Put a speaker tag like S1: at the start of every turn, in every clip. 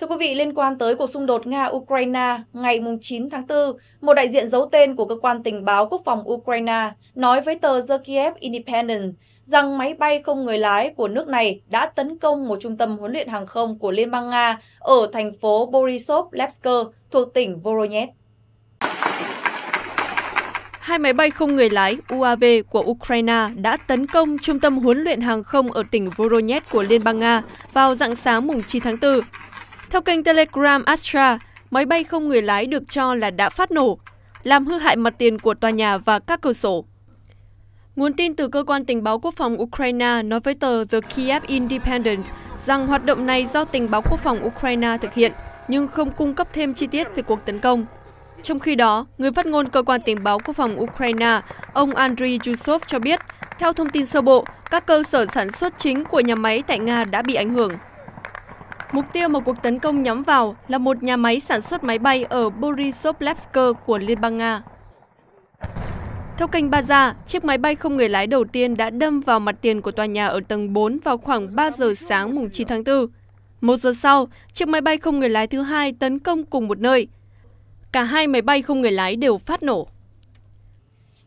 S1: Thưa quý vị, liên quan tới cuộc xung đột Nga-Ukraine, ngày 9 tháng 4, một đại diện giấu tên của cơ quan tình báo quốc phòng Ukraine nói với tờ The Kiev Independent rằng máy bay không người lái của nước này đã tấn công một trung tâm huấn luyện hàng không của Liên bang Nga ở thành phố Borisov-Levsk thuộc tỉnh Voronezh.
S2: Hai máy bay không người lái UAV của Ukraine đã tấn công trung tâm huấn luyện hàng không ở tỉnh Voronezh của Liên bang Nga vào dạng sáng 9 tháng 4. Theo kênh Telegram Astra, máy bay không người lái được cho là đã phát nổ, làm hư hại mặt tiền của tòa nhà và các cửa sổ. Nguồn tin từ Cơ quan Tình báo Quốc phòng Ukraine nói với tờ The Kiev Independent rằng hoạt động này do Tình báo Quốc phòng Ukraine thực hiện, nhưng không cung cấp thêm chi tiết về cuộc tấn công. Trong khi đó, người phát ngôn Cơ quan Tình báo Quốc phòng Ukraine, ông Andriy Yusov cho biết, theo thông tin sơ bộ, các cơ sở sản xuất chính của nhà máy tại Nga đã bị ảnh hưởng. Mục tiêu mà cuộc tấn công nhắm vào là một nhà máy sản xuất máy bay ở Borisovlevsk của Liên bang Nga. Theo kênh Baza, chiếc máy bay không người lái đầu tiên đã đâm vào mặt tiền của tòa nhà ở tầng 4 vào khoảng 3 giờ sáng mùng 9 tháng 4. Một giờ sau, chiếc máy bay không người lái thứ hai tấn công cùng một nơi. Cả hai máy bay không
S1: người lái đều phát nổ.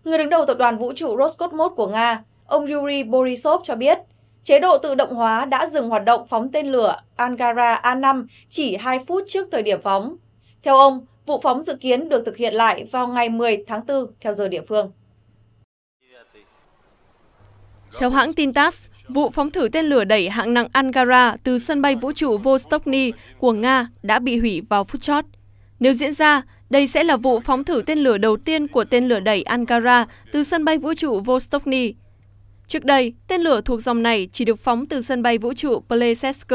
S1: Người đứng đầu tập đoàn vũ trụ Roscosmos của Nga, ông Yuri Borisov cho biết, Chế độ tự động hóa đã dừng hoạt động phóng tên lửa Angara A5 chỉ 2 phút trước thời điểm phóng. Theo ông, vụ phóng dự kiến được thực hiện lại vào ngày 10 tháng 4 theo giờ địa phương.
S2: Theo hãng tin TASS, vụ phóng thử tên lửa đẩy hạng nặng Angara từ sân bay vũ trụ Vostokny của Nga đã bị hủy vào phút chót. Nếu diễn ra, đây sẽ là vụ phóng thử tên lửa đầu tiên của tên lửa đẩy Angara từ sân bay vũ trụ Vostokny. Trước đây, tên lửa thuộc dòng này chỉ được phóng từ sân bay vũ trụ Plesetsk.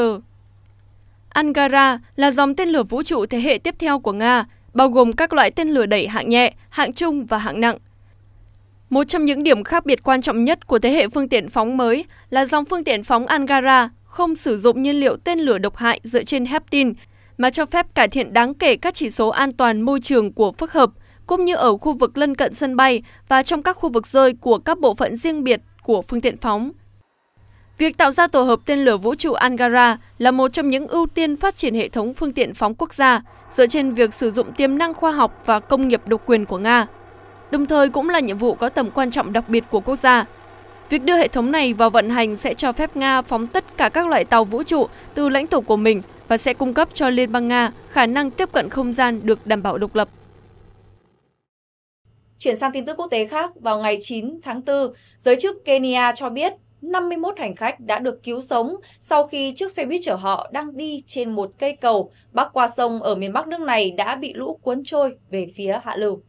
S2: Angara là dòng tên lửa vũ trụ thế hệ tiếp theo của Nga, bao gồm các loại tên lửa đẩy hạng nhẹ, hạng trung và hạng nặng. Một trong những điểm khác biệt quan trọng nhất của thế hệ phương tiện phóng mới là dòng phương tiện phóng Angara không sử dụng nhiên liệu tên lửa độc hại dựa trên heptin, mà cho phép cải thiện đáng kể các chỉ số an toàn môi trường của phức hợp, cũng như ở khu vực lân cận sân bay và trong các khu vực rơi của các bộ phận riêng biệt của phương tiện phóng. Việc tạo ra tổ hợp tên lửa vũ trụ Angara là một trong những ưu tiên phát triển hệ thống phương tiện phóng quốc gia dựa trên việc sử dụng tiềm năng khoa học và công nghiệp độc quyền của Nga, đồng thời cũng là nhiệm vụ có tầm quan trọng đặc biệt của quốc gia. Việc đưa hệ thống này vào vận hành sẽ cho phép Nga phóng tất cả các loại tàu vũ trụ từ lãnh thổ của mình và sẽ cung cấp cho Liên bang Nga khả năng tiếp cận không gian được đảm bảo độc lập.
S1: Chuyển sang tin tức quốc tế khác, vào ngày 9 tháng 4, giới chức Kenya cho biết 51 hành khách đã được cứu sống sau khi chiếc xe buýt chở họ đang đi trên một cây cầu bắc qua sông ở miền Bắc nước này đã bị lũ cuốn trôi về phía hạ lưu.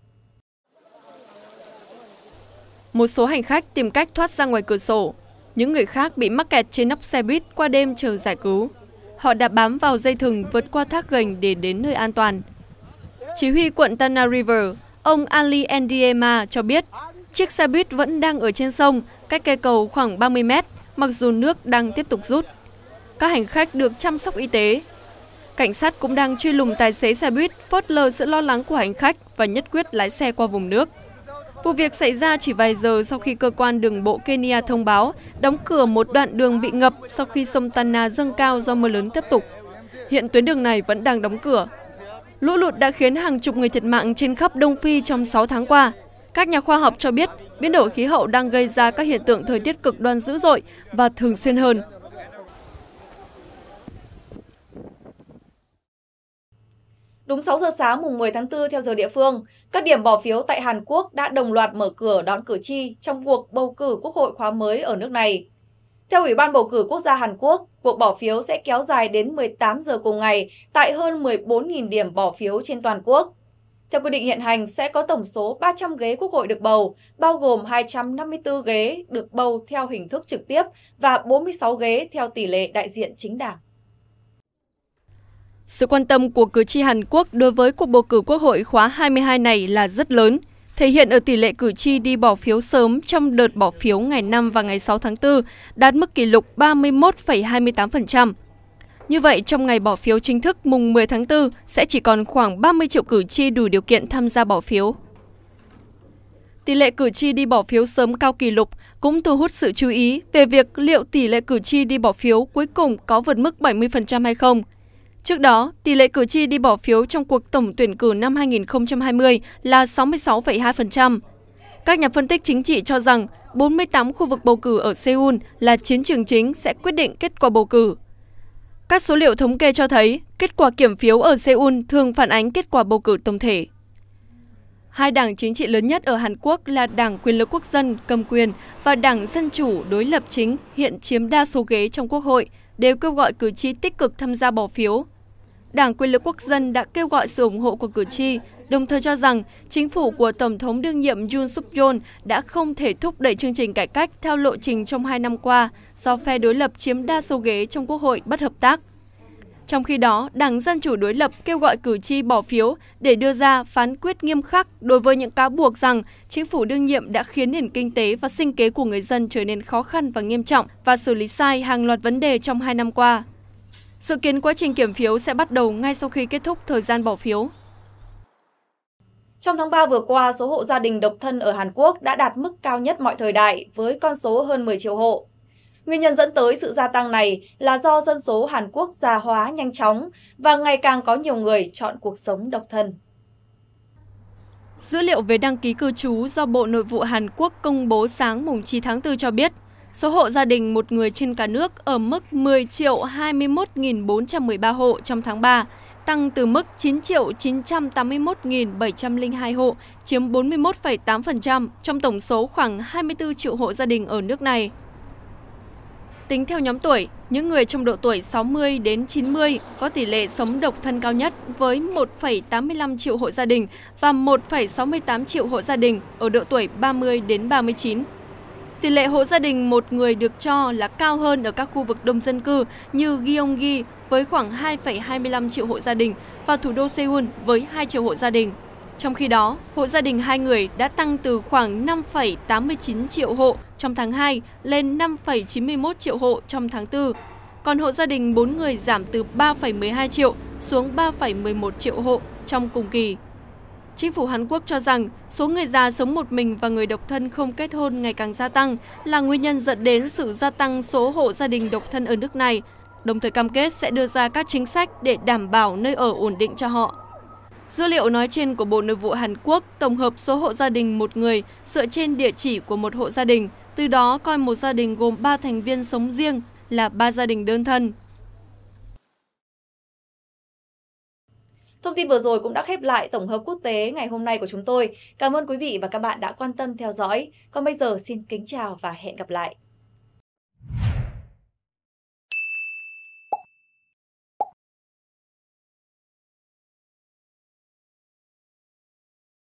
S2: Một số hành khách tìm cách thoát ra ngoài cửa sổ, những người khác bị mắc kẹt trên nóc xe buýt qua đêm chờ giải cứu. Họ đã bám vào dây thừng vượt qua thác gành để đến nơi an toàn. Chỉ huy quận Tana River Ông Ali Ndiema cho biết, chiếc xe buýt vẫn đang ở trên sông, cách cây cầu khoảng 30 mét, mặc dù nước đang tiếp tục rút. Các hành khách được chăm sóc y tế. Cảnh sát cũng đang truy lùng tài xế xe buýt, phớt lờ sự lo lắng của hành khách và nhất quyết lái xe qua vùng nước. Vụ việc xảy ra chỉ vài giờ sau khi cơ quan đường bộ Kenya thông báo đóng cửa một đoạn đường bị ngập sau khi sông Tana dâng cao do mưa lớn tiếp tục. Hiện tuyến đường này vẫn đang đóng cửa Lũ lụt đã khiến hàng chục người thiệt mạng trên khắp Đông Phi trong 6 tháng qua. Các nhà khoa học cho biết biến đổi khí hậu đang gây ra các hiện tượng thời tiết cực đoan dữ dội và thường xuyên hơn.
S1: Đúng 6 giờ sáng mùng 10 tháng 4 theo giờ địa phương, các điểm bỏ phiếu tại Hàn Quốc đã đồng loạt mở cửa đón cử tri trong cuộc bầu cử quốc hội khóa mới ở nước này. Theo Ủy ban Bầu cử Quốc gia Hàn Quốc, cuộc bỏ phiếu sẽ kéo dài đến 18 giờ cùng ngày tại hơn 14.000 điểm bỏ phiếu trên toàn quốc. Theo quy định hiện hành, sẽ có tổng số 300 ghế quốc hội được bầu, bao gồm 254 ghế được bầu theo hình thức trực tiếp và 46 ghế theo tỷ lệ đại diện chính đảng.
S2: Sự quan tâm của cử tri Hàn Quốc đối với cuộc bầu cử quốc hội khóa 22 này là rất lớn – thể hiện ở tỷ lệ cử tri đi bỏ phiếu sớm trong đợt bỏ phiếu ngày 5 và ngày 6 tháng 4 đạt mức kỷ lục 31,28%. Như vậy, trong ngày bỏ phiếu chính thức mùng 10 tháng 4 sẽ chỉ còn khoảng 30 triệu cử tri đủ điều kiện tham gia bỏ phiếu. Tỷ lệ cử tri đi bỏ phiếu sớm cao kỷ lục cũng thu hút sự chú ý về việc liệu tỷ lệ cử tri đi bỏ phiếu cuối cùng có vượt mức 70% hay không. Trước đó, tỷ lệ cử tri đi bỏ phiếu trong cuộc tổng tuyển cử năm 2020 là 66,2%. Các nhà phân tích chính trị cho rằng 48 khu vực bầu cử ở Seoul là chiến trường chính sẽ quyết định kết quả bầu cử. Các số liệu thống kê cho thấy kết quả kiểm phiếu ở Seoul thường phản ánh kết quả bầu cử tổng thể. Hai đảng chính trị lớn nhất ở Hàn Quốc là Đảng Quyền lực Quốc dân cầm quyền và Đảng Dân chủ đối lập chính hiện chiếm đa số ghế trong Quốc hội – đều kêu gọi cử tri tích cực tham gia bỏ phiếu. Đảng quyền lực quốc dân đã kêu gọi sự ủng hộ của cử tri, đồng thời cho rằng chính phủ của Tổng thống đương nhiệm Yoon suk yeol đã không thể thúc đẩy chương trình cải cách theo lộ trình trong hai năm qua do phe đối lập chiếm đa số ghế trong Quốc hội bất hợp tác. Trong khi đó, Đảng Dân Chủ đối lập kêu gọi cử tri bỏ phiếu để đưa ra phán quyết nghiêm khắc đối với những cáo buộc rằng chính phủ đương nhiệm đã khiến nền kinh tế và sinh kế của người dân trở nên khó khăn và nghiêm trọng và xử lý sai hàng loạt vấn đề trong hai năm qua. Dự kiến quá
S1: trình kiểm phiếu sẽ bắt đầu ngay sau khi kết thúc thời gian bỏ phiếu. Trong tháng 3 vừa qua, số hộ gia đình độc thân ở Hàn Quốc đã đạt mức cao nhất mọi thời đại với con số hơn 10 triệu hộ. Nguyên nhân dẫn tới sự gia tăng này là do dân số Hàn Quốc già hóa nhanh chóng và ngày càng có nhiều người chọn cuộc sống độc thân.
S2: Dữ liệu về đăng ký cư trú do Bộ Nội vụ Hàn Quốc công bố sáng mùng 9 tháng 4 cho biết, số hộ gia đình một người trên cả nước ở mức 10 triệu 21.413 hộ trong tháng 3, tăng từ mức 9 triệu 981.702 hộ, chiếm 41,8% trong tổng số khoảng 24 triệu hộ gia đình ở nước này Tính theo nhóm tuổi, những người trong độ tuổi 60 đến 90 có tỷ lệ sống độc thân cao nhất với 1,85 triệu hộ gia đình và 1,68 triệu hộ gia đình ở độ tuổi 30 đến 39. Tỷ lệ hộ gia đình một người được cho là cao hơn ở các khu vực đông dân cư như Gyeonggi với khoảng 2,25 triệu hộ gia đình và thủ đô Seoul với 2 triệu hộ gia đình. Trong khi đó, hộ gia đình hai người đã tăng từ khoảng 5,89 triệu hộ trong tháng 2 lên 5,91 triệu hộ trong tháng 4. Còn hộ gia đình 4 người giảm từ 3,12 triệu xuống 3,11 triệu hộ trong cùng kỳ. Chính phủ Hàn Quốc cho rằng số người già sống một mình và người độc thân không kết hôn ngày càng gia tăng là nguyên nhân dẫn đến sự gia tăng số hộ gia đình độc thân ở nước này, đồng thời cam kết sẽ đưa ra các chính sách để đảm bảo nơi ở ổn định cho họ. Dữ liệu nói trên của Bộ Nội vụ Hàn Quốc tổng hợp số hộ gia đình một người dựa trên địa chỉ của một hộ gia đình, từ đó coi một gia đình gồm 3 thành viên sống riêng là ba gia đình đơn thân.
S1: Thông tin vừa rồi cũng đã khép lại tổng hợp quốc tế ngày hôm nay của chúng tôi. Cảm ơn quý vị và các bạn đã quan tâm theo dõi. Còn bây giờ xin kính chào và hẹn gặp lại.